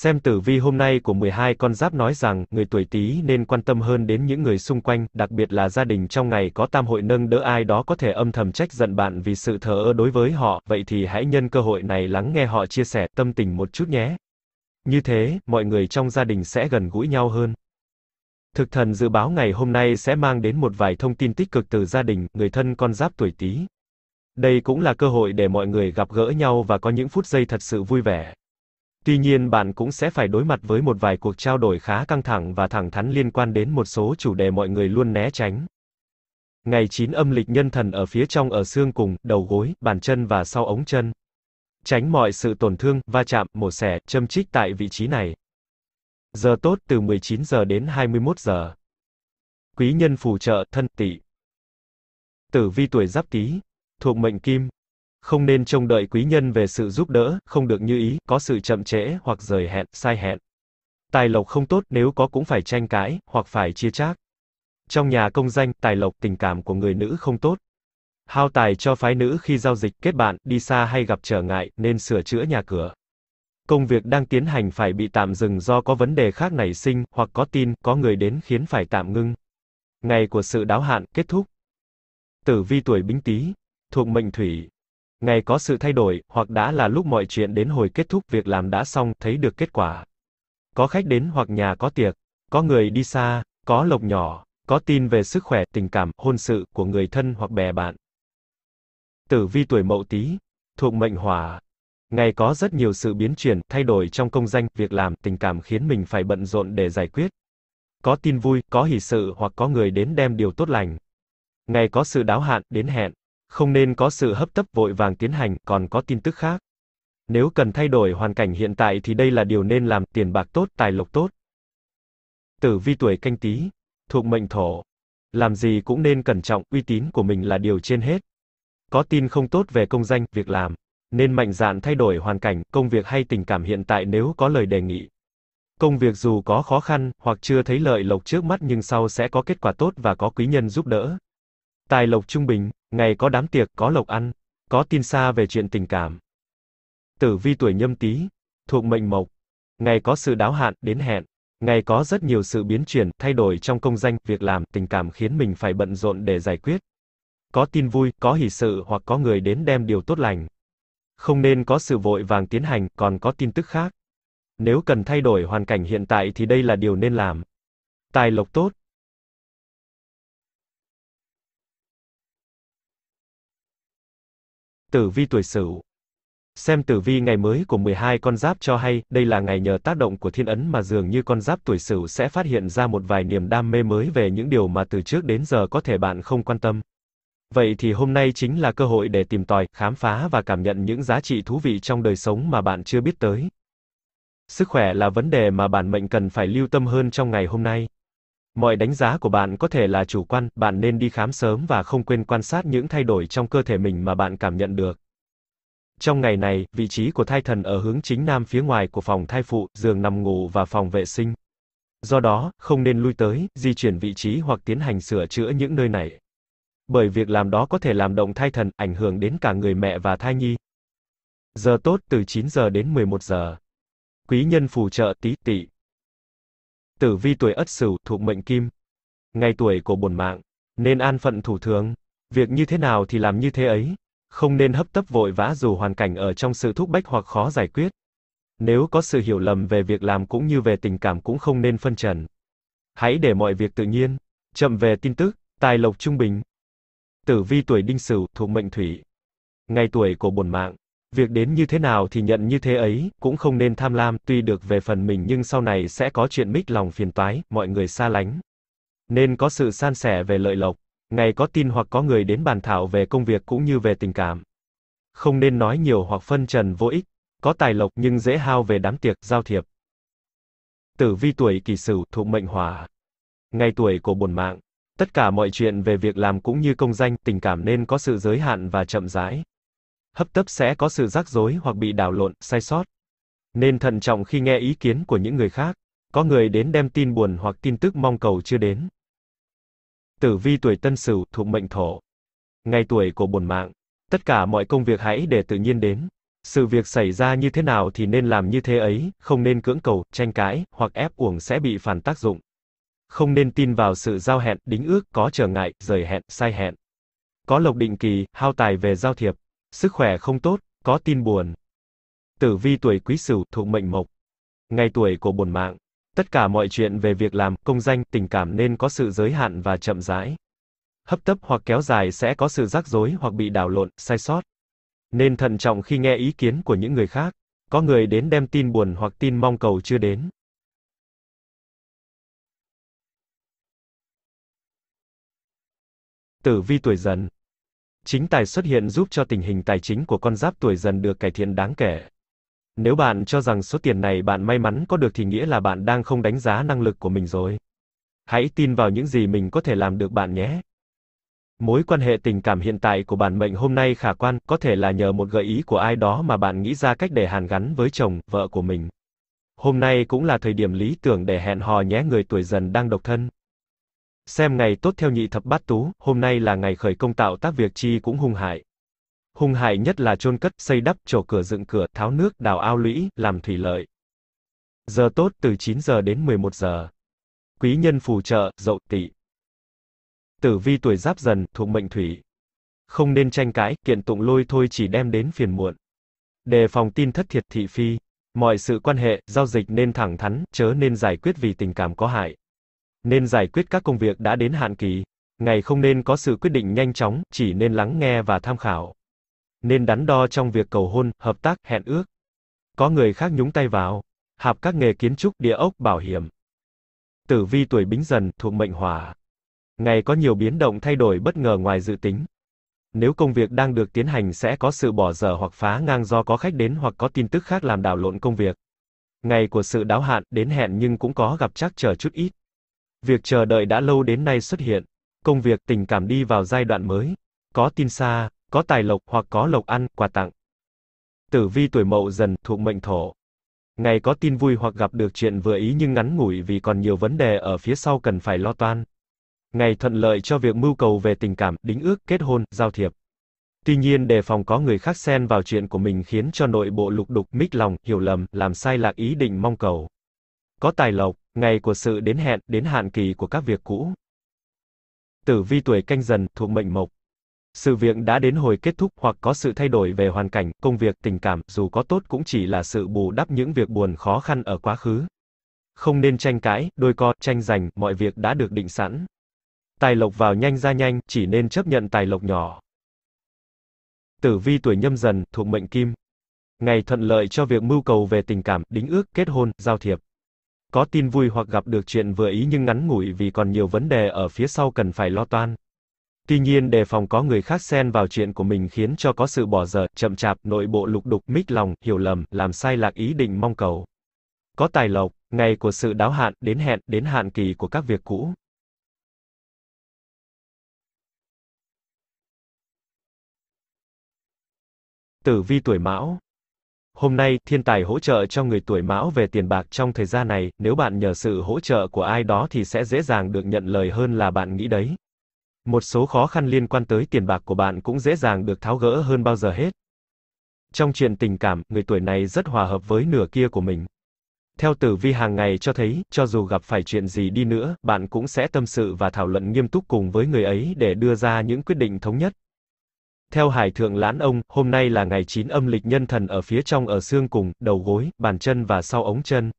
Xem tử vi hôm nay của 12 con giáp nói rằng, người tuổi Tý nên quan tâm hơn đến những người xung quanh, đặc biệt là gia đình trong ngày có tam hội nâng đỡ ai đó có thể âm thầm trách giận bạn vì sự thờ ơ đối với họ, vậy thì hãy nhân cơ hội này lắng nghe họ chia sẻ tâm tình một chút nhé. Như thế, mọi người trong gia đình sẽ gần gũi nhau hơn. Thực thần dự báo ngày hôm nay sẽ mang đến một vài thông tin tích cực từ gia đình, người thân con giáp tuổi Tý. Đây cũng là cơ hội để mọi người gặp gỡ nhau và có những phút giây thật sự vui vẻ. Tuy nhiên bạn cũng sẽ phải đối mặt với một vài cuộc trao đổi khá căng thẳng và thẳng thắn liên quan đến một số chủ đề mọi người luôn né tránh. Ngày 9 âm lịch nhân thần ở phía trong ở xương cùng, đầu gối, bàn chân và sau ống chân. Tránh mọi sự tổn thương, va chạm, mổ xẻ, châm chích tại vị trí này. Giờ tốt từ 19 giờ đến 21 giờ. Quý nhân phù trợ thân tị Tử vi tuổi Giáp Tý, thuộc mệnh Kim, không nên trông đợi quý nhân về sự giúp đỡ, không được như ý, có sự chậm trễ hoặc rời hẹn, sai hẹn. Tài lộc không tốt, nếu có cũng phải tranh cãi, hoặc phải chia chác. Trong nhà công danh, tài lộc tình cảm của người nữ không tốt. Hao tài cho phái nữ khi giao dịch, kết bạn, đi xa hay gặp trở ngại, nên sửa chữa nhà cửa. Công việc đang tiến hành phải bị tạm dừng do có vấn đề khác nảy sinh, hoặc có tin, có người đến khiến phải tạm ngưng. Ngày của sự đáo hạn, kết thúc. Tử vi tuổi bính tý, thuộc mệnh thủy, Ngày có sự thay đổi, hoặc đã là lúc mọi chuyện đến hồi kết thúc việc làm đã xong, thấy được kết quả. Có khách đến hoặc nhà có tiệc, có người đi xa, có lộc nhỏ, có tin về sức khỏe, tình cảm, hôn sự của người thân hoặc bè bạn. Tử vi tuổi Mậu Tý, thuộc mệnh Hỏa. Ngày có rất nhiều sự biến chuyển, thay đổi trong công danh, việc làm, tình cảm khiến mình phải bận rộn để giải quyết. Có tin vui, có hỷ sự hoặc có người đến đem điều tốt lành. Ngày có sự đáo hạn, đến hẹn, không nên có sự hấp tấp vội vàng tiến hành, còn có tin tức khác. Nếu cần thay đổi hoàn cảnh hiện tại thì đây là điều nên làm, tiền bạc tốt, tài lộc tốt. Tử vi tuổi canh tí, thuộc mệnh thổ. Làm gì cũng nên cẩn trọng, uy tín của mình là điều trên hết. Có tin không tốt về công danh, việc làm, nên mạnh dạn thay đổi hoàn cảnh, công việc hay tình cảm hiện tại nếu có lời đề nghị. Công việc dù có khó khăn, hoặc chưa thấy lợi lộc trước mắt nhưng sau sẽ có kết quả tốt và có quý nhân giúp đỡ. Tài lộc trung bình, Ngày có đám tiệc, có lộc ăn, có tin xa về chuyện tình cảm. Tử vi tuổi nhâm tý, thuộc mệnh mộc. Ngày có sự đáo hạn, đến hẹn. Ngày có rất nhiều sự biến chuyển, thay đổi trong công danh, việc làm, tình cảm khiến mình phải bận rộn để giải quyết. Có tin vui, có hỷ sự hoặc có người đến đem điều tốt lành. Không nên có sự vội vàng tiến hành, còn có tin tức khác. Nếu cần thay đổi hoàn cảnh hiện tại thì đây là điều nên làm. Tài lộc tốt, Tử vi tuổi Sửu. Xem tử vi ngày mới của 12 con giáp cho hay, đây là ngày nhờ tác động của thiên ấn mà dường như con giáp tuổi Sửu sẽ phát hiện ra một vài niềm đam mê mới về những điều mà từ trước đến giờ có thể bạn không quan tâm. Vậy thì hôm nay chính là cơ hội để tìm tòi, khám phá và cảm nhận những giá trị thú vị trong đời sống mà bạn chưa biết tới. Sức khỏe là vấn đề mà bản mệnh cần phải lưu tâm hơn trong ngày hôm nay. Mọi đánh giá của bạn có thể là chủ quan, bạn nên đi khám sớm và không quên quan sát những thay đổi trong cơ thể mình mà bạn cảm nhận được. Trong ngày này, vị trí của thai thần ở hướng chính nam phía ngoài của phòng thai phụ, giường nằm ngủ và phòng vệ sinh. Do đó, không nên lui tới, di chuyển vị trí hoặc tiến hành sửa chữa những nơi này. Bởi việc làm đó có thể làm động thai thần, ảnh hưởng đến cả người mẹ và thai nhi. Giờ tốt từ 9 giờ đến 11 giờ. Quý nhân phù trợ tí tỵ tử vi tuổi ất sửu thuộc mệnh kim. Ngày tuổi của bổn mạng, nên an phận thủ thường, việc như thế nào thì làm như thế ấy, không nên hấp tấp vội vã dù hoàn cảnh ở trong sự thúc bách hoặc khó giải quyết. Nếu có sự hiểu lầm về việc làm cũng như về tình cảm cũng không nên phân trần. Hãy để mọi việc tự nhiên, chậm về tin tức, tài lộc trung bình. Tử vi tuổi đinh sửu thuộc mệnh thủy. Ngày tuổi của bổn mạng, Việc đến như thế nào thì nhận như thế ấy, cũng không nên tham lam, tuy được về phần mình nhưng sau này sẽ có chuyện mít lòng phiền toái, mọi người xa lánh. Nên có sự san sẻ về lợi lộc, ngày có tin hoặc có người đến bàn thảo về công việc cũng như về tình cảm. Không nên nói nhiều hoặc phân trần vô ích, có tài lộc nhưng dễ hao về đám tiệc, giao thiệp. Tử vi tuổi kỷ sửu thuộc mệnh hỏa. Ngày tuổi của bổn mạng. Tất cả mọi chuyện về việc làm cũng như công danh, tình cảm nên có sự giới hạn và chậm rãi hấp tấp sẽ có sự rắc rối hoặc bị đảo lộn, sai sót. Nên thận trọng khi nghe ý kiến của những người khác. Có người đến đem tin buồn hoặc tin tức mong cầu chưa đến. Tử vi tuổi Tân Sửu thuộc mệnh Thổ. Ngày tuổi của bổn mạng. Tất cả mọi công việc hãy để tự nhiên đến. Sự việc xảy ra như thế nào thì nên làm như thế ấy, không nên cưỡng cầu, tranh cãi hoặc ép uổng sẽ bị phản tác dụng. Không nên tin vào sự giao hẹn, đính ước, có trở ngại, rời hẹn, sai hẹn. Có lộc định kỳ, hao tài về giao thiệp. Sức khỏe không tốt, có tin buồn. Tử vi tuổi quý sửu thuộc mệnh mộc. Ngày tuổi của bổn mạng. Tất cả mọi chuyện về việc làm, công danh, tình cảm nên có sự giới hạn và chậm rãi. Hấp tấp hoặc kéo dài sẽ có sự rắc rối hoặc bị đảo lộn, sai sót. Nên thận trọng khi nghe ý kiến của những người khác. Có người đến đem tin buồn hoặc tin mong cầu chưa đến. Tử vi tuổi dần, chính tài xuất hiện giúp cho tình hình tài chính của con giáp tuổi dần được cải thiện đáng kể. Nếu bạn cho rằng số tiền này bạn may mắn có được thì nghĩa là bạn đang không đánh giá năng lực của mình rồi. Hãy tin vào những gì mình có thể làm được bạn nhé. Mối quan hệ tình cảm hiện tại của bản mệnh hôm nay khả quan, có thể là nhờ một gợi ý của ai đó mà bạn nghĩ ra cách để hàn gắn với chồng, vợ của mình. Hôm nay cũng là thời điểm lý tưởng để hẹn hò nhé người tuổi dần đang độc thân. Xem ngày tốt theo nhị thập bát tú, hôm nay là ngày khởi công tạo tác việc chi cũng hung hại. Hung hại nhất là chôn cất, xây đắp, trổ cửa dựng cửa, tháo nước, đào ao lũy, làm thủy lợi. Giờ tốt từ 9 giờ đến 11 giờ. Quý nhân phù trợ, dậu tỵ. Tử vi tuổi giáp dần, thuộc mệnh thủy. Không nên tranh cãi, kiện tụng lôi thôi chỉ đem đến phiền muộn. Đề phòng tin thất thiệt thị phi. Mọi sự quan hệ, giao dịch nên thẳng thắn, chớ nên giải quyết vì tình cảm có hại nên giải quyết các công việc đã đến hạn kỳ. Ngày không nên có sự quyết định nhanh chóng, chỉ nên lắng nghe và tham khảo. Nên đắn đo trong việc cầu hôn, hợp tác, hẹn ước. Có người khác nhúng tay vào. Hạp các nghề kiến trúc, địa ốc, bảo hiểm. Tử vi tuổi bính dần, thuộc mệnh hỏa. Ngày có nhiều biến động thay đổi bất ngờ ngoài dự tính. Nếu công việc đang được tiến hành sẽ có sự bỏ dở hoặc phá ngang do có khách đến hoặc có tin tức khác làm đảo lộn công việc. Ngày của sự đáo hạn, đến hẹn nhưng cũng có gặp chắc chờ chút ít. Việc chờ đợi đã lâu đến nay xuất hiện. Công việc, tình cảm đi vào giai đoạn mới. Có tin xa, có tài lộc hoặc có lộc ăn, quà tặng. Tử vi tuổi mậu dần, thuộc mệnh thổ. Ngày có tin vui hoặc gặp được chuyện vừa ý nhưng ngắn ngủi vì còn nhiều vấn đề ở phía sau cần phải lo toan. Ngày thuận lợi cho việc mưu cầu về tình cảm, đính ước, kết hôn, giao thiệp. Tuy nhiên đề phòng có người khác xen vào chuyện của mình khiến cho nội bộ lục đục, mít lòng, hiểu lầm, làm sai lạc ý định mong cầu có tài lộc, ngày của sự đến hẹn, đến hạn kỳ của các việc cũ. Tử vi tuổi canh dần, thuộc mệnh mộc. Sự việc đã đến hồi kết thúc hoặc có sự thay đổi về hoàn cảnh, công việc, tình cảm, dù có tốt cũng chỉ là sự bù đắp những việc buồn khó khăn ở quá khứ. Không nên tranh cãi, đôi co, tranh giành, mọi việc đã được định sẵn. Tài lộc vào nhanh ra nhanh, chỉ nên chấp nhận tài lộc nhỏ. Tử vi tuổi nhâm dần, thuộc mệnh kim. Ngày thuận lợi cho việc mưu cầu về tình cảm, đính ước, kết hôn, giao thiệp có tin vui hoặc gặp được chuyện vừa ý nhưng ngắn ngủi vì còn nhiều vấn đề ở phía sau cần phải lo toan. Tuy nhiên đề phòng có người khác xen vào chuyện của mình khiến cho có sự bỏ dở, chậm chạp, nội bộ lục đục, mít lòng, hiểu lầm, làm sai lạc ý định mong cầu. Có tài lộc, ngày của sự đáo hạn, đến hẹn, đến hạn kỳ của các việc cũ. Tử vi tuổi Mão Hôm nay, thiên tài hỗ trợ cho người tuổi mão về tiền bạc trong thời gian này, nếu bạn nhờ sự hỗ trợ của ai đó thì sẽ dễ dàng được nhận lời hơn là bạn nghĩ đấy. Một số khó khăn liên quan tới tiền bạc của bạn cũng dễ dàng được tháo gỡ hơn bao giờ hết. Trong chuyện tình cảm, người tuổi này rất hòa hợp với nửa kia của mình. Theo tử vi hàng ngày cho thấy, cho dù gặp phải chuyện gì đi nữa, bạn cũng sẽ tâm sự và thảo luận nghiêm túc cùng với người ấy để đưa ra những quyết định thống nhất. Theo Hải Thượng Lãn Ông, hôm nay là ngày 9 âm lịch nhân thần ở phía trong ở xương cùng, đầu gối, bàn chân và sau ống chân.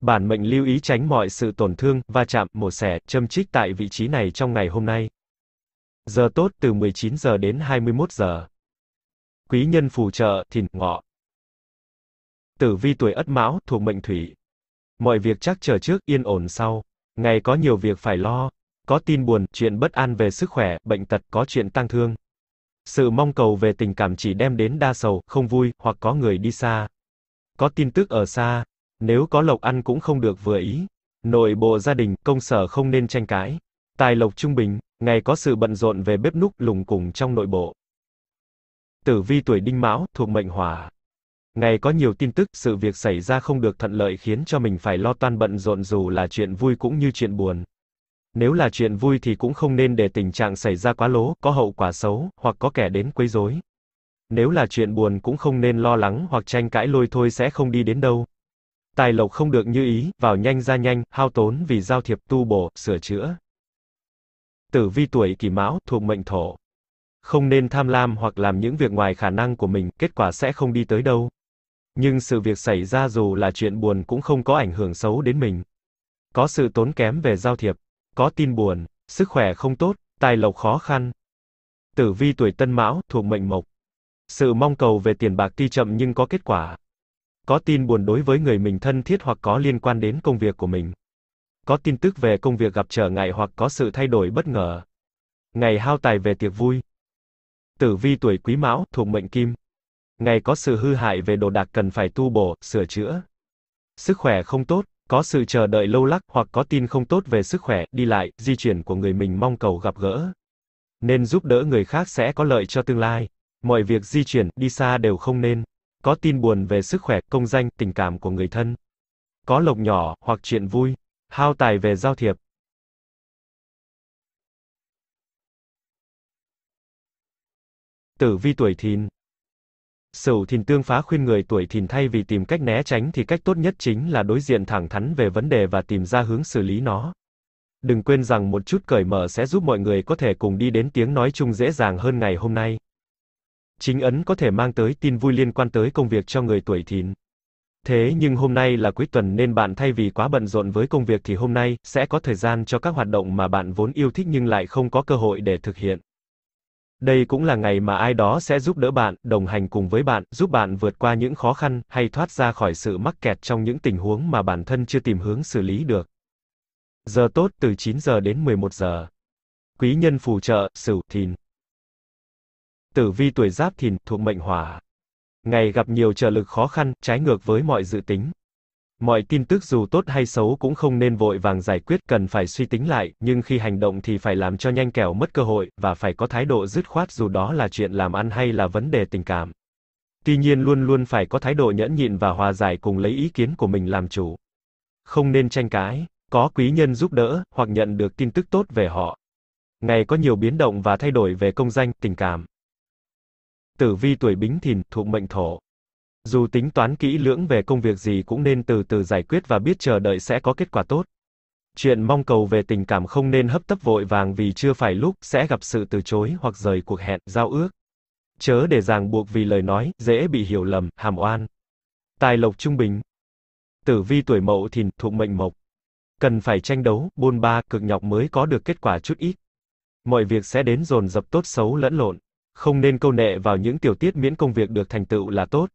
Bản mệnh lưu ý tránh mọi sự tổn thương, va chạm, mổ xẻ, châm chích tại vị trí này trong ngày hôm nay. Giờ tốt từ 19 giờ đến 21 giờ. Quý nhân phù trợ, thìn, ngọ. Tử vi tuổi ất mão, thuộc mệnh thủy. Mọi việc chắc chờ trước, yên ổn sau. Ngày có nhiều việc phải lo. Có tin buồn, chuyện bất an về sức khỏe, bệnh tật, có chuyện tăng thương. Sự mong cầu về tình cảm chỉ đem đến đa sầu, không vui, hoặc có người đi xa. Có tin tức ở xa, nếu có lộc ăn cũng không được vừa ý. Nội bộ gia đình, công sở không nên tranh cãi. Tài lộc trung bình, ngày có sự bận rộn về bếp núc lùng cùng trong nội bộ. Tử vi tuổi đinh mão, thuộc mệnh hỏa. Ngày có nhiều tin tức, sự việc xảy ra không được thuận lợi khiến cho mình phải lo toan bận rộn dù là chuyện vui cũng như chuyện buồn. Nếu là chuyện vui thì cũng không nên để tình trạng xảy ra quá lố, có hậu quả xấu, hoặc có kẻ đến quấy rối. Nếu là chuyện buồn cũng không nên lo lắng hoặc tranh cãi lôi thôi sẽ không đi đến đâu. Tài lộc không được như ý, vào nhanh ra nhanh, hao tốn vì giao thiệp tu bổ, sửa chữa. Tử vi tuổi kỷ mão, thuộc mệnh thổ. Không nên tham lam hoặc làm những việc ngoài khả năng của mình, kết quả sẽ không đi tới đâu. Nhưng sự việc xảy ra dù là chuyện buồn cũng không có ảnh hưởng xấu đến mình. Có sự tốn kém về giao thiệp có tin buồn, sức khỏe không tốt, tài lộc khó khăn. Tử vi tuổi Tân Mão thuộc mệnh mộc. Sự mong cầu về tiền bạc tuy chậm nhưng có kết quả. Có tin buồn đối với người mình thân thiết hoặc có liên quan đến công việc của mình. Có tin tức về công việc gặp trở ngại hoặc có sự thay đổi bất ngờ. Ngày hao tài về tiệc vui. Tử vi tuổi Quý Mão thuộc mệnh Kim. Ngày có sự hư hại về đồ đạc cần phải tu bổ, sửa chữa. Sức khỏe không tốt, có sự chờ đợi lâu lắc hoặc có tin không tốt về sức khỏe, đi lại, di chuyển của người mình mong cầu gặp gỡ. Nên giúp đỡ người khác sẽ có lợi cho tương lai. Mọi việc di chuyển, đi xa đều không nên. Có tin buồn về sức khỏe, công danh, tình cảm của người thân. Có lộc nhỏ, hoặc chuyện vui. Hao tài về giao thiệp. Tử vi tuổi thìn Sửu thìn tương phá khuyên người tuổi thìn thay vì tìm cách né tránh thì cách tốt nhất chính là đối diện thẳng thắn về vấn đề và tìm ra hướng xử lý nó. Đừng quên rằng một chút cởi mở sẽ giúp mọi người có thể cùng đi đến tiếng nói chung dễ dàng hơn ngày hôm nay. Chính ấn có thể mang tới tin vui liên quan tới công việc cho người tuổi thìn. Thế nhưng hôm nay là cuối tuần nên bạn thay vì quá bận rộn với công việc thì hôm nay sẽ có thời gian cho các hoạt động mà bạn vốn yêu thích nhưng lại không có cơ hội để thực hiện. Đây cũng là ngày mà ai đó sẽ giúp đỡ bạn, đồng hành cùng với bạn, giúp bạn vượt qua những khó khăn hay thoát ra khỏi sự mắc kẹt trong những tình huống mà bản thân chưa tìm hướng xử lý được. Giờ tốt từ 9 giờ đến 11 giờ. Quý nhân phù trợ, Sửu, Thìn. Tử vi tuổi Giáp Thìn thuộc mệnh Hỏa. Ngày gặp nhiều trở lực khó khăn, trái ngược với mọi dự tính, Mọi tin tức dù tốt hay xấu cũng không nên vội vàng giải quyết, cần phải suy tính lại, nhưng khi hành động thì phải làm cho nhanh kẻo mất cơ hội, và phải có thái độ dứt khoát dù đó là chuyện làm ăn hay là vấn đề tình cảm. Tuy nhiên luôn luôn phải có thái độ nhẫn nhịn và hòa giải cùng lấy ý kiến của mình làm chủ. Không nên tranh cãi, có quý nhân giúp đỡ, hoặc nhận được tin tức tốt về họ. Ngày có nhiều biến động và thay đổi về công danh, tình cảm. Tử vi tuổi bính thìn, thuộc mệnh thổ. Dù tính toán kỹ lưỡng về công việc gì cũng nên từ từ giải quyết và biết chờ đợi sẽ có kết quả tốt. Chuyện mong cầu về tình cảm không nên hấp tấp vội vàng vì chưa phải lúc sẽ gặp sự từ chối hoặc rời cuộc hẹn, giao ước. Chớ để ràng buộc vì lời nói, dễ bị hiểu lầm, hàm oan. Tài lộc trung bình. Tử vi tuổi mậu thìn, thuộc mệnh mộc. Cần phải tranh đấu, bôn ba, cực nhọc mới có được kết quả chút ít. Mọi việc sẽ đến dồn dập tốt xấu lẫn lộn. Không nên câu nệ vào những tiểu tiết miễn công việc được thành tựu là tốt.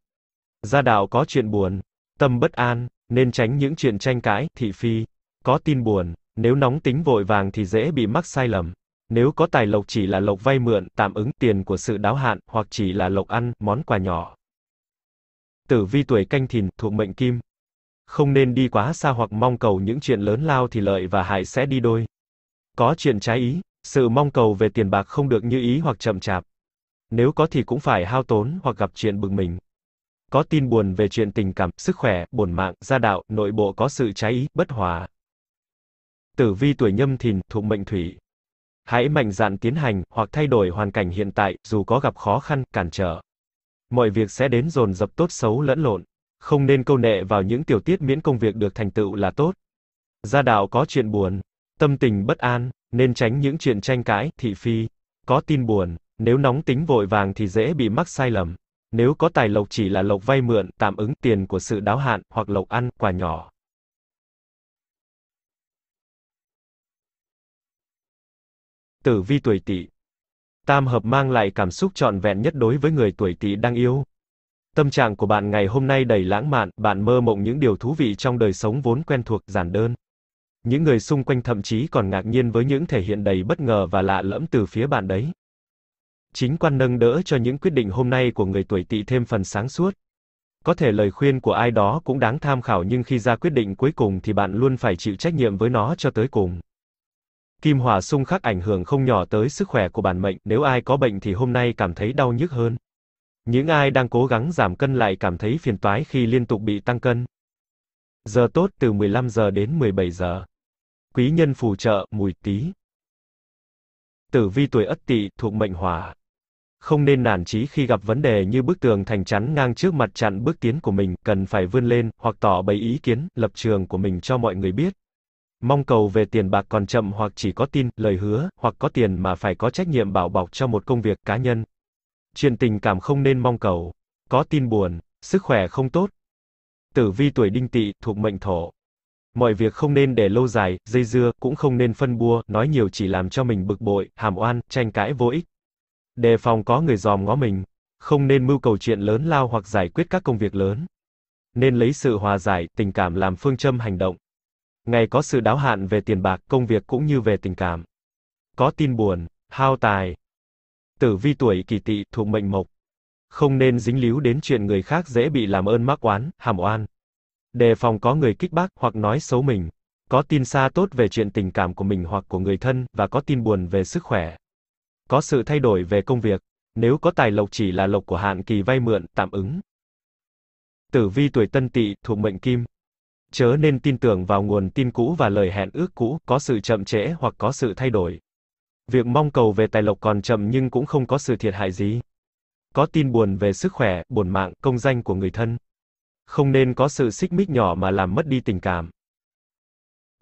Gia đạo có chuyện buồn, tâm bất an, nên tránh những chuyện tranh cãi, thị phi. Có tin buồn, nếu nóng tính vội vàng thì dễ bị mắc sai lầm. Nếu có tài lộc chỉ là lộc vay mượn, tạm ứng tiền của sự đáo hạn, hoặc chỉ là lộc ăn, món quà nhỏ. Tử vi tuổi canh thìn, thuộc mệnh kim. Không nên đi quá xa hoặc mong cầu những chuyện lớn lao thì lợi và hại sẽ đi đôi. Có chuyện trái ý, sự mong cầu về tiền bạc không được như ý hoặc chậm chạp. Nếu có thì cũng phải hao tốn hoặc gặp chuyện bực mình có tin buồn về chuyện tình cảm, sức khỏe, bổn mạng, gia đạo, nội bộ có sự trái ý, bất hòa. Tử vi tuổi nhâm thìn, thuộc mệnh thủy. Hãy mạnh dạn tiến hành, hoặc thay đổi hoàn cảnh hiện tại, dù có gặp khó khăn, cản trở. Mọi việc sẽ đến dồn dập tốt xấu lẫn lộn. Không nên câu nệ vào những tiểu tiết miễn công việc được thành tựu là tốt. Gia đạo có chuyện buồn, tâm tình bất an, nên tránh những chuyện tranh cãi, thị phi. Có tin buồn, nếu nóng tính vội vàng thì dễ bị mắc sai lầm. Nếu có tài lộc chỉ là lộc vay mượn, tạm ứng tiền của sự đáo hạn, hoặc lộc ăn, quà nhỏ. Tử vi tuổi tỵ Tam hợp mang lại cảm xúc trọn vẹn nhất đối với người tuổi tỵ đang yêu. Tâm trạng của bạn ngày hôm nay đầy lãng mạn, bạn mơ mộng những điều thú vị trong đời sống vốn quen thuộc, giản đơn. Những người xung quanh thậm chí còn ngạc nhiên với những thể hiện đầy bất ngờ và lạ lẫm từ phía bạn đấy chính quan nâng đỡ cho những quyết định hôm nay của người tuổi tỵ thêm phần sáng suốt. Có thể lời khuyên của ai đó cũng đáng tham khảo nhưng khi ra quyết định cuối cùng thì bạn luôn phải chịu trách nhiệm với nó cho tới cùng. Kim hỏa xung khắc ảnh hưởng không nhỏ tới sức khỏe của bản mệnh, nếu ai có bệnh thì hôm nay cảm thấy đau nhức hơn. Những ai đang cố gắng giảm cân lại cảm thấy phiền toái khi liên tục bị tăng cân. Giờ tốt từ 15 giờ đến 17 giờ. Quý nhân phù trợ, mùi tí. Tử vi tuổi Ất Tỵ thuộc mệnh Hỏa. Không nên nản chí khi gặp vấn đề như bức tường thành chắn ngang trước mặt chặn bước tiến của mình, cần phải vươn lên, hoặc tỏ bày ý kiến, lập trường của mình cho mọi người biết. Mong cầu về tiền bạc còn chậm hoặc chỉ có tin, lời hứa, hoặc có tiền mà phải có trách nhiệm bảo bọc cho một công việc cá nhân. Chuyện tình cảm không nên mong cầu. Có tin buồn, sức khỏe không tốt. Tử vi tuổi đinh tỵ, thuộc mệnh thổ. Mọi việc không nên để lâu dài, dây dưa, cũng không nên phân bua, nói nhiều chỉ làm cho mình bực bội, hàm oan, tranh cãi vô ích. Đề phòng có người dòm ngó mình, không nên mưu cầu chuyện lớn lao hoặc giải quyết các công việc lớn. Nên lấy sự hòa giải, tình cảm làm phương châm hành động. Ngày có sự đáo hạn về tiền bạc, công việc cũng như về tình cảm. Có tin buồn, hao tài. Tử vi tuổi kỳ tỵ thuộc mệnh mộc. Không nên dính líu đến chuyện người khác dễ bị làm ơn mắc oán, hàm oan. Đề phòng có người kích bác hoặc nói xấu mình. Có tin xa tốt về chuyện tình cảm của mình hoặc của người thân, và có tin buồn về sức khỏe có sự thay đổi về công việc. Nếu có tài lộc chỉ là lộc của hạn kỳ vay mượn, tạm ứng. Tử vi tuổi tân tỵ, thuộc mệnh kim. Chớ nên tin tưởng vào nguồn tin cũ và lời hẹn ước cũ, có sự chậm trễ hoặc có sự thay đổi. Việc mong cầu về tài lộc còn chậm nhưng cũng không có sự thiệt hại gì. Có tin buồn về sức khỏe, buồn mạng, công danh của người thân. Không nên có sự xích mích nhỏ mà làm mất đi tình cảm.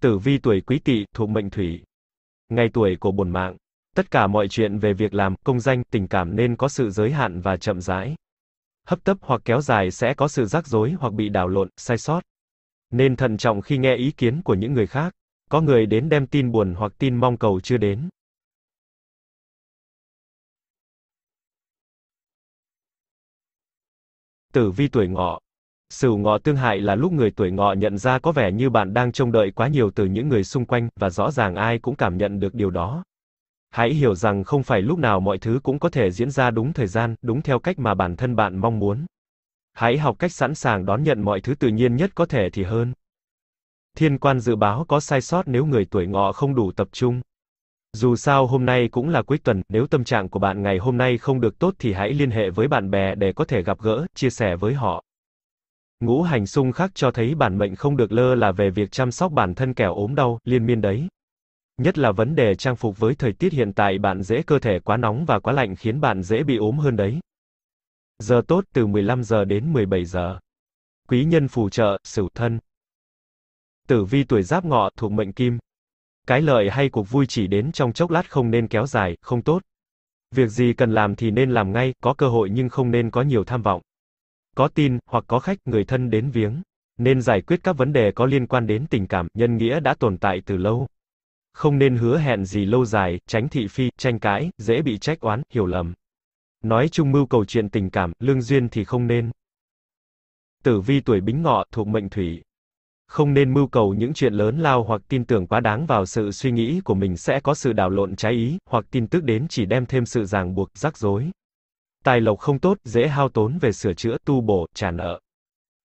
Tử vi tuổi quý tỵ, thuộc mệnh thủy. Ngày tuổi của buồn mạng, Tất cả mọi chuyện về việc làm, công danh, tình cảm nên có sự giới hạn và chậm rãi. Hấp tấp hoặc kéo dài sẽ có sự rắc rối hoặc bị đảo lộn, sai sót. Nên thận trọng khi nghe ý kiến của những người khác. Có người đến đem tin buồn hoặc tin mong cầu chưa đến. Tử vi tuổi ngọ. Sửu ngọ tương hại là lúc người tuổi ngọ nhận ra có vẻ như bạn đang trông đợi quá nhiều từ những người xung quanh và rõ ràng ai cũng cảm nhận được điều đó. Hãy hiểu rằng không phải lúc nào mọi thứ cũng có thể diễn ra đúng thời gian, đúng theo cách mà bản thân bạn mong muốn. Hãy học cách sẵn sàng đón nhận mọi thứ tự nhiên nhất có thể thì hơn. Thiên quan dự báo có sai sót nếu người tuổi ngọ không đủ tập trung. Dù sao hôm nay cũng là cuối tuần, nếu tâm trạng của bạn ngày hôm nay không được tốt thì hãy liên hệ với bạn bè để có thể gặp gỡ, chia sẻ với họ. Ngũ hành xung khắc cho thấy bản mệnh không được lơ là về việc chăm sóc bản thân kẻo ốm đau, liên miên đấy. Nhất là vấn đề trang phục với thời tiết hiện tại bạn dễ cơ thể quá nóng và quá lạnh khiến bạn dễ bị ốm hơn đấy. Giờ tốt từ 15 giờ đến 17 giờ. Quý nhân phù trợ, sửu thân. Tử vi tuổi giáp ngọ thuộc mệnh kim. Cái lợi hay cuộc vui chỉ đến trong chốc lát không nên kéo dài, không tốt. Việc gì cần làm thì nên làm ngay, có cơ hội nhưng không nên có nhiều tham vọng. Có tin, hoặc có khách, người thân đến viếng. Nên giải quyết các vấn đề có liên quan đến tình cảm, nhân nghĩa đã tồn tại từ lâu không nên hứa hẹn gì lâu dài, tránh thị phi, tranh cãi, dễ bị trách oán, hiểu lầm. Nói chung mưu cầu chuyện tình cảm, lương duyên thì không nên. Tử vi tuổi bính ngọ, thuộc mệnh thủy. Không nên mưu cầu những chuyện lớn lao hoặc tin tưởng quá đáng vào sự suy nghĩ của mình sẽ có sự đảo lộn trái ý, hoặc tin tức đến chỉ đem thêm sự ràng buộc, rắc rối. Tài lộc không tốt, dễ hao tốn về sửa chữa, tu bổ, trả nợ.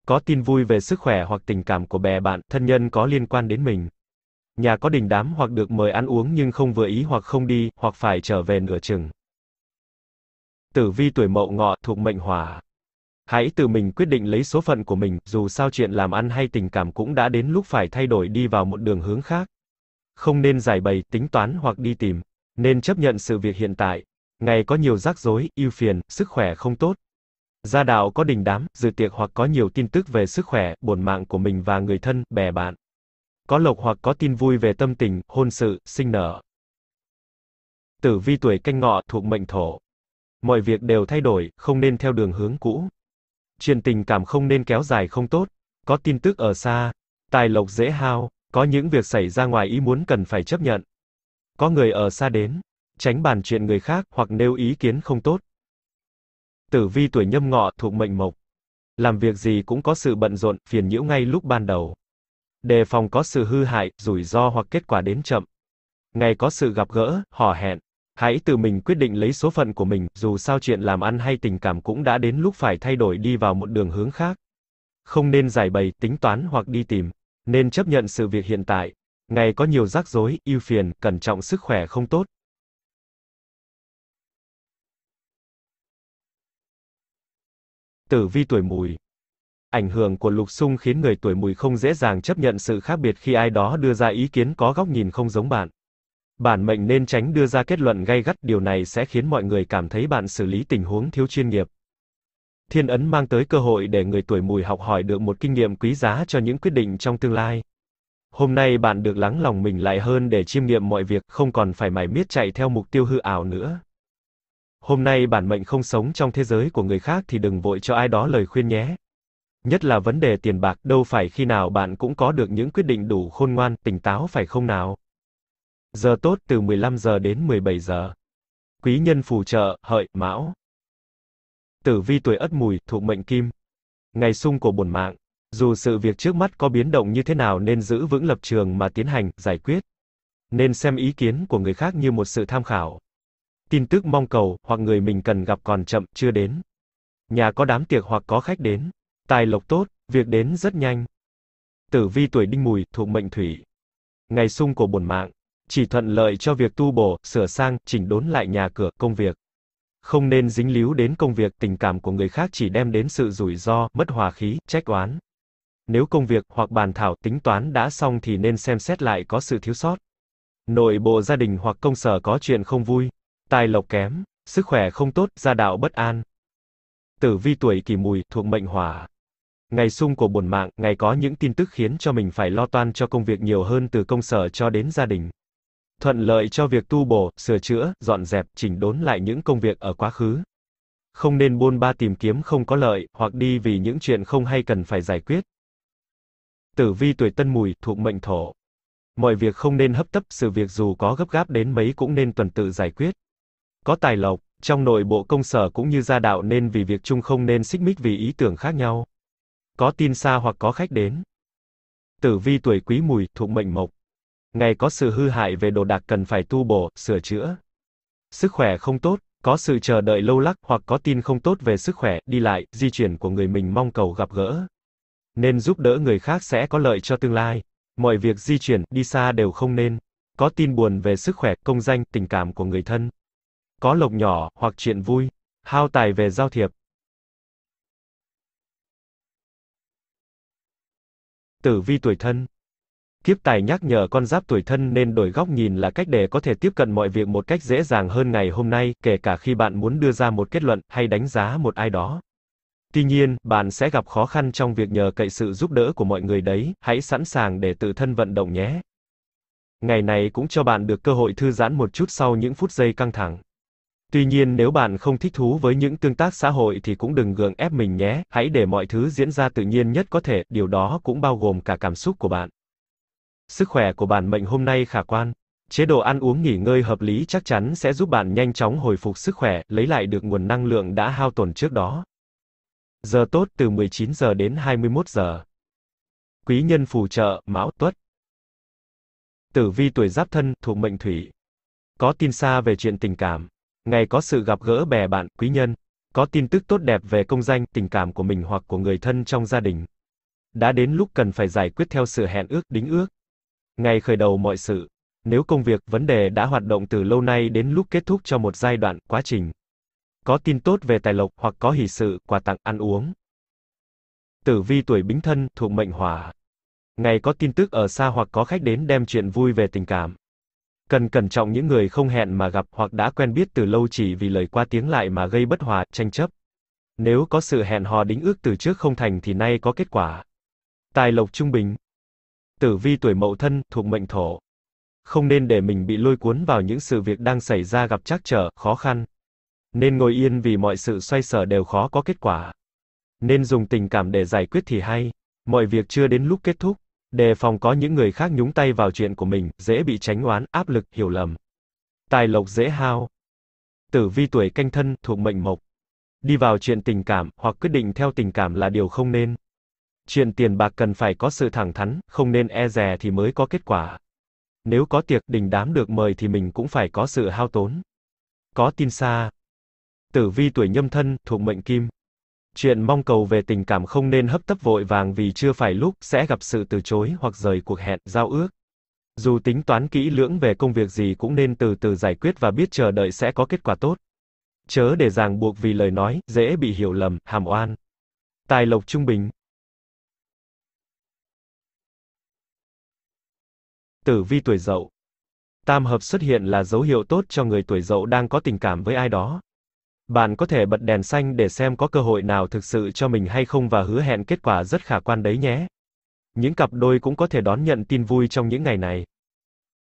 Có tin vui về sức khỏe hoặc tình cảm của bè bạn, thân nhân có liên quan đến mình. Nhà có đình đám hoặc được mời ăn uống nhưng không vừa ý hoặc không đi, hoặc phải trở về nửa chừng. Tử vi tuổi mậu ngọ thuộc mệnh hỏa. Hãy tự mình quyết định lấy số phận của mình, dù sao chuyện làm ăn hay tình cảm cũng đã đến lúc phải thay đổi đi vào một đường hướng khác. Không nên giải bày, tính toán hoặc đi tìm, nên chấp nhận sự việc hiện tại. Ngày có nhiều rắc rối, ưu phiền, sức khỏe không tốt. Gia đạo có đình đám, dự tiệc hoặc có nhiều tin tức về sức khỏe, bổn mạng của mình và người thân, bè bạn có lộc hoặc có tin vui về tâm tình, hôn sự, sinh nở. Tử vi tuổi canh ngọ thuộc mệnh thổ. Mọi việc đều thay đổi, không nên theo đường hướng cũ. Chuyện tình cảm không nên kéo dài không tốt, có tin tức ở xa, tài lộc dễ hao, có những việc xảy ra ngoài ý muốn cần phải chấp nhận. Có người ở xa đến, tránh bàn chuyện người khác hoặc nêu ý kiến không tốt. Tử vi tuổi nhâm ngọ thuộc mệnh mộc. Làm việc gì cũng có sự bận rộn, phiền nhiễu ngay lúc ban đầu. Đề phòng có sự hư hại, rủi ro hoặc kết quả đến chậm. Ngày có sự gặp gỡ, hò hẹn. Hãy tự mình quyết định lấy số phận của mình, dù sao chuyện làm ăn hay tình cảm cũng đã đến lúc phải thay đổi đi vào một đường hướng khác. Không nên giải bày, tính toán hoặc đi tìm. Nên chấp nhận sự việc hiện tại. Ngày có nhiều rắc rối, ưu phiền, cẩn trọng sức khỏe không tốt. Tử vi tuổi mùi Ảnh hưởng của lục xung khiến người tuổi mùi không dễ dàng chấp nhận sự khác biệt khi ai đó đưa ra ý kiến có góc nhìn không giống bạn. Bản mệnh nên tránh đưa ra kết luận gay gắt, điều này sẽ khiến mọi người cảm thấy bạn xử lý tình huống thiếu chuyên nghiệp. Thiên ấn mang tới cơ hội để người tuổi mùi học hỏi được một kinh nghiệm quý giá cho những quyết định trong tương lai. Hôm nay bạn được lắng lòng mình lại hơn để chiêm nghiệm mọi việc, không còn phải mải miết chạy theo mục tiêu hư ảo nữa. Hôm nay bản mệnh không sống trong thế giới của người khác thì đừng vội cho ai đó lời khuyên nhé. Nhất là vấn đề tiền bạc, đâu phải khi nào bạn cũng có được những quyết định đủ khôn ngoan, tỉnh táo phải không nào? Giờ tốt từ 15 giờ đến 17 giờ. Quý nhân phù trợ, hợi, mão. Tử vi tuổi ất mùi, thuộc mệnh kim. Ngày sung của bổn mạng. Dù sự việc trước mắt có biến động như thế nào nên giữ vững lập trường mà tiến hành, giải quyết. Nên xem ý kiến của người khác như một sự tham khảo. Tin tức mong cầu, hoặc người mình cần gặp còn chậm, chưa đến. Nhà có đám tiệc hoặc có khách đến. Tài lộc tốt, việc đến rất nhanh. Tử vi tuổi đinh mùi thuộc mệnh thủy. Ngày xung của bổn mạng, chỉ thuận lợi cho việc tu bổ, sửa sang, chỉnh đốn lại nhà cửa, công việc. Không nên dính líu đến công việc, tình cảm của người khác chỉ đem đến sự rủi ro, mất hòa khí, trách oán. Nếu công việc hoặc bàn thảo tính toán đã xong thì nên xem xét lại có sự thiếu sót. Nội bộ gia đình hoặc công sở có chuyện không vui, tài lộc kém, sức khỏe không tốt, gia đạo bất an. Tử vi tuổi kỷ mùi thuộc mệnh hỏa. Ngày sung của bổn mạng, ngày có những tin tức khiến cho mình phải lo toan cho công việc nhiều hơn từ công sở cho đến gia đình. Thuận lợi cho việc tu bổ, sửa chữa, dọn dẹp, chỉnh đốn lại những công việc ở quá khứ. Không nên buôn ba tìm kiếm không có lợi, hoặc đi vì những chuyện không hay cần phải giải quyết. Tử vi tuổi tân mùi, thuộc mệnh thổ. Mọi việc không nên hấp tấp, sự việc dù có gấp gáp đến mấy cũng nên tuần tự giải quyết. Có tài lộc, trong nội bộ công sở cũng như gia đạo nên vì việc chung không nên xích mích vì ý tưởng khác nhau có tin xa hoặc có khách đến. Tử vi tuổi quý mùi, thuộc mệnh mộc. Ngày có sự hư hại về đồ đạc cần phải tu bổ, sửa chữa. Sức khỏe không tốt, có sự chờ đợi lâu lắc hoặc có tin không tốt về sức khỏe, đi lại, di chuyển của người mình mong cầu gặp gỡ. Nên giúp đỡ người khác sẽ có lợi cho tương lai. Mọi việc di chuyển, đi xa đều không nên. Có tin buồn về sức khỏe, công danh, tình cảm của người thân. Có lộc nhỏ, hoặc chuyện vui. Hao tài về giao thiệp. Tử vi tuổi thân. Kiếp tài nhắc nhở con giáp tuổi thân nên đổi góc nhìn là cách để có thể tiếp cận mọi việc một cách dễ dàng hơn ngày hôm nay, kể cả khi bạn muốn đưa ra một kết luận hay đánh giá một ai đó. Tuy nhiên, bạn sẽ gặp khó khăn trong việc nhờ cậy sự giúp đỡ của mọi người đấy, hãy sẵn sàng để tự thân vận động nhé. Ngày này cũng cho bạn được cơ hội thư giãn một chút sau những phút giây căng thẳng. Tuy nhiên nếu bạn không thích thú với những tương tác xã hội thì cũng đừng gượng ép mình nhé, hãy để mọi thứ diễn ra tự nhiên nhất có thể, điều đó cũng bao gồm cả cảm xúc của bạn. Sức khỏe của bản mệnh hôm nay khả quan. Chế độ ăn uống nghỉ ngơi hợp lý chắc chắn sẽ giúp bạn nhanh chóng hồi phục sức khỏe, lấy lại được nguồn năng lượng đã hao tổn trước đó. Giờ tốt từ 19 giờ đến 21 giờ. Quý nhân phù trợ, Mão Tuất. Tử vi tuổi Giáp Thân, thuộc mệnh Thủy. Có tin xa về chuyện tình cảm ngày có sự gặp gỡ bè bạn, quý nhân, có tin tức tốt đẹp về công danh, tình cảm của mình hoặc của người thân trong gia đình. Đã đến lúc cần phải giải quyết theo sự hẹn ước, đính ước. Ngày khởi đầu mọi sự, nếu công việc, vấn đề đã hoạt động từ lâu nay đến lúc kết thúc cho một giai đoạn, quá trình. Có tin tốt về tài lộc hoặc có hỷ sự, quà tặng, ăn uống. Tử vi tuổi bính thân, thuộc mệnh hỏa. Ngày có tin tức ở xa hoặc có khách đến đem chuyện vui về tình cảm. Cần cẩn trọng những người không hẹn mà gặp hoặc đã quen biết từ lâu chỉ vì lời qua tiếng lại mà gây bất hòa, tranh chấp. Nếu có sự hẹn hò đính ước từ trước không thành thì nay có kết quả. Tài lộc trung bình. Tử vi tuổi mậu thân, thuộc mệnh thổ. Không nên để mình bị lôi cuốn vào những sự việc đang xảy ra gặp trắc trở, khó khăn. Nên ngồi yên vì mọi sự xoay sở đều khó có kết quả. Nên dùng tình cảm để giải quyết thì hay. Mọi việc chưa đến lúc kết thúc. Đề phòng có những người khác nhúng tay vào chuyện của mình, dễ bị tránh oán, áp lực, hiểu lầm. Tài lộc dễ hao. Tử vi tuổi canh thân, thuộc mệnh mộc. Đi vào chuyện tình cảm, hoặc quyết định theo tình cảm là điều không nên. Chuyện tiền bạc cần phải có sự thẳng thắn, không nên e rè thì mới có kết quả. Nếu có tiệc đình đám được mời thì mình cũng phải có sự hao tốn. Có tin xa. Tử vi tuổi nhâm thân, thuộc mệnh kim chuyện mong cầu về tình cảm không nên hấp tấp vội vàng vì chưa phải lúc sẽ gặp sự từ chối hoặc rời cuộc hẹn, giao ước. Dù tính toán kỹ lưỡng về công việc gì cũng nên từ từ giải quyết và biết chờ đợi sẽ có kết quả tốt. Chớ để ràng buộc vì lời nói, dễ bị hiểu lầm, hàm oan. Tài lộc trung bình. Tử vi tuổi dậu. Tam hợp xuất hiện là dấu hiệu tốt cho người tuổi dậu đang có tình cảm với ai đó. Bạn có thể bật đèn xanh để xem có cơ hội nào thực sự cho mình hay không và hứa hẹn kết quả rất khả quan đấy nhé. Những cặp đôi cũng có thể đón nhận tin vui trong những ngày này.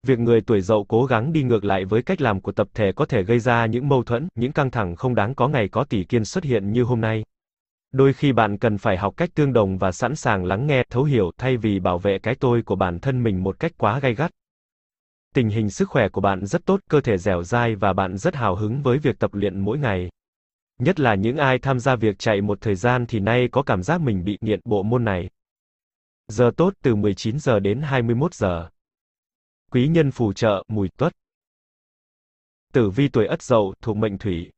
Việc người tuổi dậu cố gắng đi ngược lại với cách làm của tập thể có thể gây ra những mâu thuẫn, những căng thẳng không đáng có ngày có tỷ kiên xuất hiện như hôm nay. Đôi khi bạn cần phải học cách tương đồng và sẵn sàng lắng nghe, thấu hiểu thay vì bảo vệ cái tôi của bản thân mình một cách quá gay gắt. Tình hình sức khỏe của bạn rất tốt, cơ thể dẻo dai và bạn rất hào hứng với việc tập luyện mỗi ngày. Nhất là những ai tham gia việc chạy một thời gian thì nay có cảm giác mình bị nghiện bộ môn này. Giờ tốt từ 19 giờ đến 21 giờ. Quý nhân phù trợ, mùi tuất. Tử vi tuổi Ất Dậu thuộc mệnh Thủy.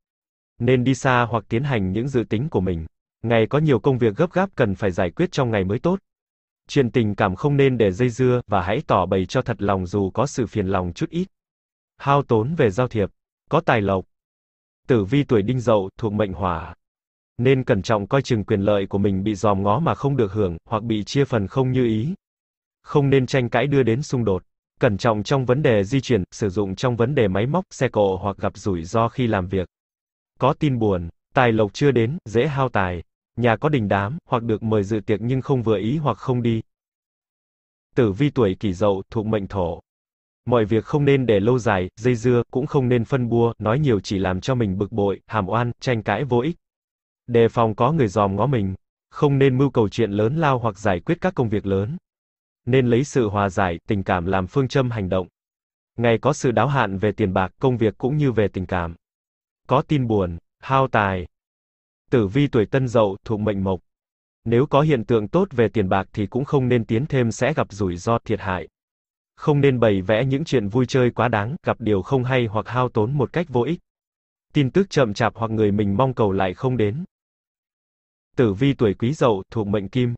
Nên đi xa hoặc tiến hành những dự tính của mình. Ngày có nhiều công việc gấp gáp cần phải giải quyết trong ngày mới tốt truyền tình cảm không nên để dây dưa và hãy tỏ bày cho thật lòng dù có sự phiền lòng chút ít. Hao tốn về giao thiệp, có tài lộc. Tử vi tuổi đinh dậu thuộc mệnh hỏa. Nên cẩn trọng coi chừng quyền lợi của mình bị giòm ngó mà không được hưởng, hoặc bị chia phần không như ý. Không nên tranh cãi đưa đến xung đột. Cẩn trọng trong vấn đề di chuyển, sử dụng trong vấn đề máy móc, xe cộ hoặc gặp rủi ro khi làm việc. Có tin buồn, tài lộc chưa đến, dễ hao tài nhà có đình đám, hoặc được mời dự tiệc nhưng không vừa ý hoặc không đi. Tử vi tuổi kỷ dậu, thuộc mệnh thổ. Mọi việc không nên để lâu dài, dây dưa, cũng không nên phân bua, nói nhiều chỉ làm cho mình bực bội, hàm oan, tranh cãi vô ích. Đề phòng có người dòm ngó mình. Không nên mưu cầu chuyện lớn lao hoặc giải quyết các công việc lớn. Nên lấy sự hòa giải, tình cảm làm phương châm hành động. Ngày có sự đáo hạn về tiền bạc, công việc cũng như về tình cảm. Có tin buồn, hao tài, Tử vi tuổi tân dậu thuộc mệnh mộc. Nếu có hiện tượng tốt về tiền bạc thì cũng không nên tiến thêm sẽ gặp rủi ro thiệt hại. Không nên bày vẽ những chuyện vui chơi quá đáng, gặp điều không hay hoặc hao tốn một cách vô ích. Tin tức chậm chạp hoặc người mình mong cầu lại không đến. Tử vi tuổi quý dậu thuộc mệnh kim.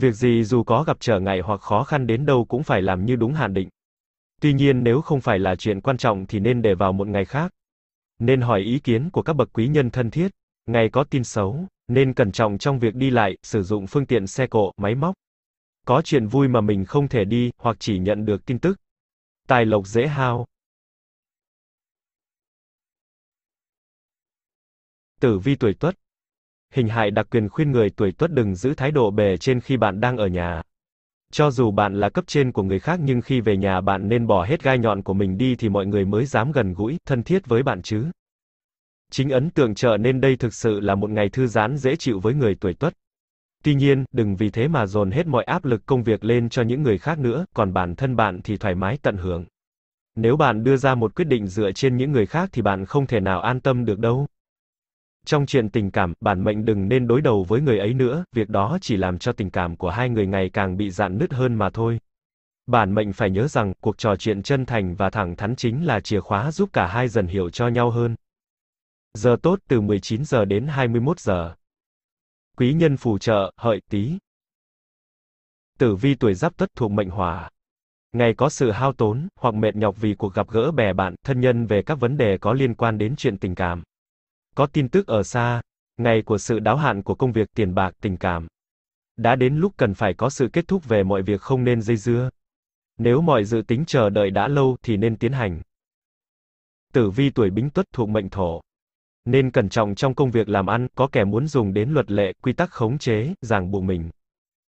Việc gì dù có gặp trở ngại hoặc khó khăn đến đâu cũng phải làm như đúng hạn định. Tuy nhiên nếu không phải là chuyện quan trọng thì nên để vào một ngày khác. Nên hỏi ý kiến của các bậc quý nhân thân thiết ngày có tin xấu, nên cẩn trọng trong việc đi lại, sử dụng phương tiện xe cộ, máy móc. Có chuyện vui mà mình không thể đi, hoặc chỉ nhận được tin tức. Tài lộc dễ hao. Tử vi tuổi Tuất. Hình hại đặc quyền khuyên người tuổi Tuất đừng giữ thái độ bề trên khi bạn đang ở nhà. Cho dù bạn là cấp trên của người khác nhưng khi về nhà bạn nên bỏ hết gai nhọn của mình đi thì mọi người mới dám gần gũi, thân thiết với bạn chứ chính ấn tượng trở nên đây thực sự là một ngày thư giãn dễ chịu với người tuổi tuất. Tuy nhiên, đừng vì thế mà dồn hết mọi áp lực công việc lên cho những người khác nữa, còn bản thân bạn thì thoải mái tận hưởng. Nếu bạn đưa ra một quyết định dựa trên những người khác thì bạn không thể nào an tâm được đâu. Trong chuyện tình cảm, bản mệnh đừng nên đối đầu với người ấy nữa, việc đó chỉ làm cho tình cảm của hai người ngày càng bị dạn nứt hơn mà thôi. Bản mệnh phải nhớ rằng, cuộc trò chuyện chân thành và thẳng thắn chính là chìa khóa giúp cả hai dần hiểu cho nhau hơn. Giờ tốt từ 19 giờ đến 21 giờ. Quý nhân phù trợ, hợi tí. Tử vi tuổi giáp tuất thuộc mệnh hỏa. Ngày có sự hao tốn, hoặc mệt nhọc vì cuộc gặp gỡ bè bạn, thân nhân về các vấn đề có liên quan đến chuyện tình cảm. Có tin tức ở xa, ngày của sự đáo hạn của công việc tiền bạc tình cảm. Đã đến lúc cần phải có sự kết thúc về mọi việc không nên dây dưa. Nếu mọi dự tính chờ đợi đã lâu thì nên tiến hành. Tử vi tuổi Bính Tuất thuộc mệnh Thổ. Nên cẩn trọng trong công việc làm ăn, có kẻ muốn dùng đến luật lệ, quy tắc khống chế, ràng buộc mình.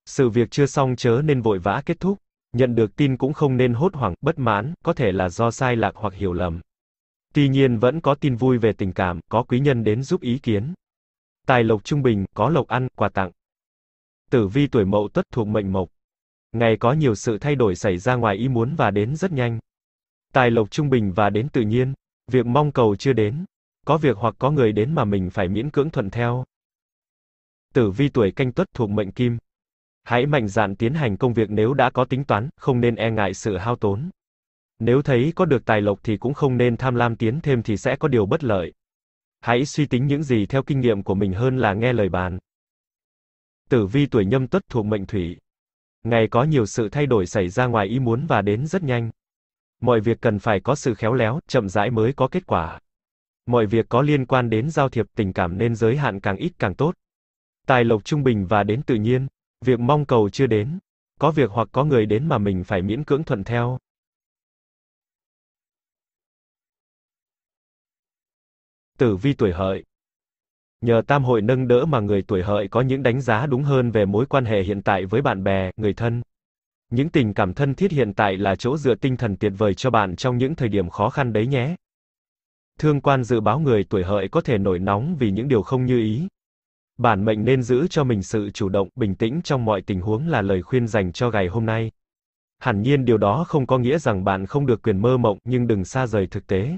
Sự việc chưa xong chớ nên vội vã kết thúc. Nhận được tin cũng không nên hốt hoảng, bất mãn, có thể là do sai lạc hoặc hiểu lầm. Tuy nhiên vẫn có tin vui về tình cảm, có quý nhân đến giúp ý kiến. Tài lộc trung bình, có lộc ăn, quà tặng. Tử vi tuổi mậu tuất thuộc mệnh mộc. Ngày có nhiều sự thay đổi xảy ra ngoài ý muốn và đến rất nhanh. Tài lộc trung bình và đến tự nhiên, việc mong cầu chưa đến, có việc hoặc có người đến mà mình phải miễn cưỡng thuận theo. Tử vi tuổi canh tuất thuộc mệnh kim. Hãy mạnh dạn tiến hành công việc nếu đã có tính toán, không nên e ngại sự hao tốn. Nếu thấy có được tài lộc thì cũng không nên tham lam tiến thêm thì sẽ có điều bất lợi. Hãy suy tính những gì theo kinh nghiệm của mình hơn là nghe lời bàn. Tử vi tuổi nhâm tuất thuộc mệnh thủy. Ngày có nhiều sự thay đổi xảy ra ngoài ý muốn và đến rất nhanh. Mọi việc cần phải có sự khéo léo, chậm rãi mới có kết quả mọi việc có liên quan đến giao thiệp tình cảm nên giới hạn càng ít càng tốt. Tài lộc trung bình và đến tự nhiên, việc mong cầu chưa đến, có việc hoặc có người đến mà mình phải miễn cưỡng thuận theo. Tử vi tuổi hợi Nhờ tam hội nâng đỡ mà người tuổi hợi có những đánh giá đúng hơn về mối quan hệ hiện tại với bạn bè, người thân. Những tình cảm thân thiết hiện tại là chỗ dựa tinh thần tuyệt vời cho bạn trong những thời điểm khó khăn đấy nhé thương quan dự báo người tuổi hợi có thể nổi nóng vì những điều không như ý. Bản mệnh nên giữ cho mình sự chủ động, bình tĩnh trong mọi tình huống là lời khuyên dành cho ngày hôm nay. Hẳn nhiên điều đó không có nghĩa rằng bạn không được quyền mơ mộng nhưng đừng xa rời thực tế.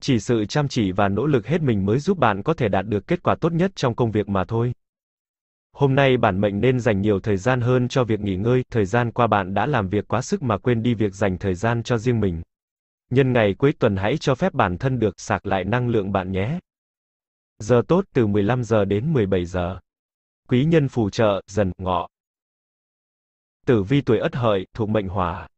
Chỉ sự chăm chỉ và nỗ lực hết mình mới giúp bạn có thể đạt được kết quả tốt nhất trong công việc mà thôi. Hôm nay bản mệnh nên dành nhiều thời gian hơn cho việc nghỉ ngơi, thời gian qua bạn đã làm việc quá sức mà quên đi việc dành thời gian cho riêng mình. Nhân ngày cuối tuần hãy cho phép bản thân được sạc lại năng lượng bạn nhé. Giờ tốt từ 15 giờ đến 17 giờ. Quý nhân phù trợ, dần, ngọ. Tử vi tuổi ất hợi, thuộc mệnh hỏa.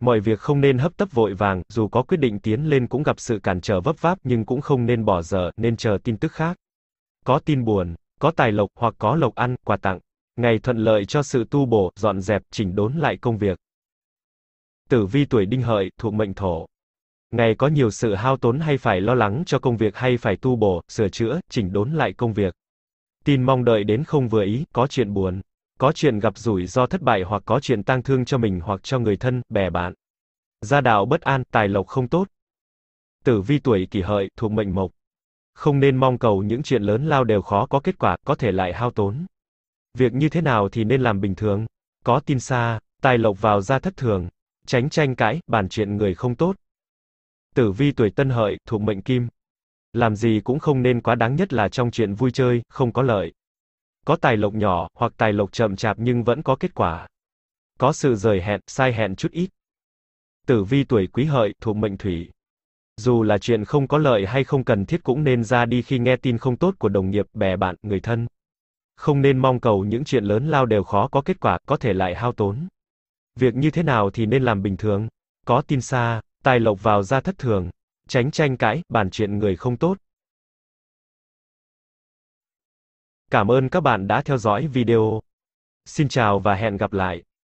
Mọi việc không nên hấp tấp vội vàng, dù có quyết định tiến lên cũng gặp sự cản trở vấp váp nhưng cũng không nên bỏ dở, nên chờ tin tức khác. Có tin buồn, có tài lộc hoặc có lộc ăn, quà tặng. Ngày thuận lợi cho sự tu bổ, dọn dẹp, chỉnh đốn lại công việc. Tử vi tuổi đinh hợi, thuộc mệnh thổ. Ngày có nhiều sự hao tốn hay phải lo lắng cho công việc hay phải tu bổ, sửa chữa, chỉnh đốn lại công việc. Tin mong đợi đến không vừa ý, có chuyện buồn, có chuyện gặp rủi do thất bại hoặc có chuyện tang thương cho mình hoặc cho người thân, bè bạn. Gia đạo bất an, tài lộc không tốt. Tử vi tuổi kỷ hợi, thuộc mệnh mộc. Không nên mong cầu những chuyện lớn lao đều khó có kết quả, có thể lại hao tốn. Việc như thế nào thì nên làm bình thường. Có tin xa, tài lộc vào ra thất thường. Tránh tranh cãi, bàn chuyện người không tốt. Tử vi tuổi Tân Hợi, thuộc mệnh Kim. Làm gì cũng không nên quá đáng nhất là trong chuyện vui chơi, không có lợi. Có tài lộc nhỏ, hoặc tài lộc chậm chạp nhưng vẫn có kết quả. Có sự rời hẹn, sai hẹn chút ít. Tử vi tuổi Quý Hợi, thuộc mệnh Thủy. Dù là chuyện không có lợi hay không cần thiết cũng nên ra đi khi nghe tin không tốt của đồng nghiệp, bè bạn, người thân. Không nên mong cầu những chuyện lớn lao đều khó có kết quả, có thể lại hao tốn. Việc như thế nào thì nên làm bình thường, có tin xa, tài lộc vào ra thất thường, tránh tranh cãi, bàn chuyện người không tốt. Cảm ơn các bạn đã theo dõi video. Xin chào và hẹn gặp lại.